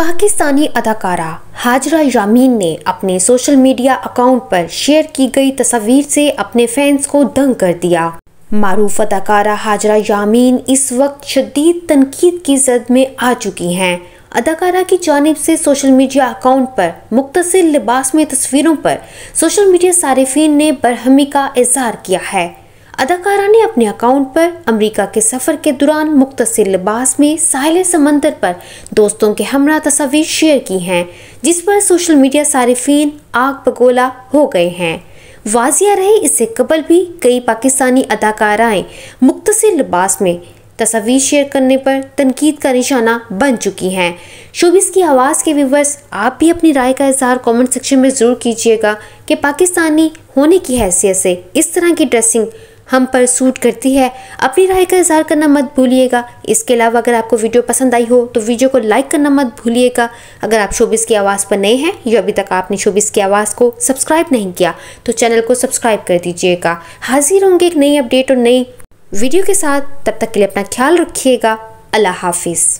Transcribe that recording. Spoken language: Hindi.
पाकिस्तानी अदाकारा हाजरा यामीन ने अपने सोशल मीडिया अकाउंट पर शेयर की गई तस्वीर से अपने फैंस को दंग कर दिया मरूफ अदाकारा हाजरा यामीन इस वक्त शदीद तनकीद की जद में आ चुकी हैं अदाकारा की जानब से सोशल मीडिया अकाउंट पर मुख्तर लिबास में तस्वीरों पर सोशल मीडिया सार्फिन ने बरहमी का इजहार किया है अदाकारा ने अपने अकाउंट पर अमेरिका के सफ़र के दौरान मुख्तर लिबास में साहिल समंदर पर दोस्तों के हमरा तस्वीर शेयर की हैं जिस पर सोशल मीडिया सार्फिन आग पगोला हो गए हैं वाजिया रहे इससे कबल भी कई पाकिस्तानी अदाकाराएँ मुख्तर लिबास में तस्वीर शेयर करने पर तनकीद का निशाना बन चुकी हैं शोबिस की आवाज़ के व्यूवर्स आप भी अपनी राय का इजहार कमेंट सेक्शन में ज़रूर कीजिएगा कि पाकिस्तानी होने की हैसियत से इस तरह की ड्रेसिंग हम पर सूट करती है अपनी राय का इजहार करना मत भूलिएगा इसके अलावा अगर आपको वीडियो पसंद आई हो तो वीडियो को लाइक करना मत भूलिएगा अगर आप शोबिस की आवाज़ पर नए हैं या अभी तक आपने शोबिस की आवाज़ को सब्सक्राइब नहीं किया तो चैनल को सब्सक्राइब कर दीजिएगा हाजिर होंगे एक नई अपडेट और नई वीडियो के साथ तब तक के लिए अपना ख्याल रखिएगा अल्लाह हाफिज़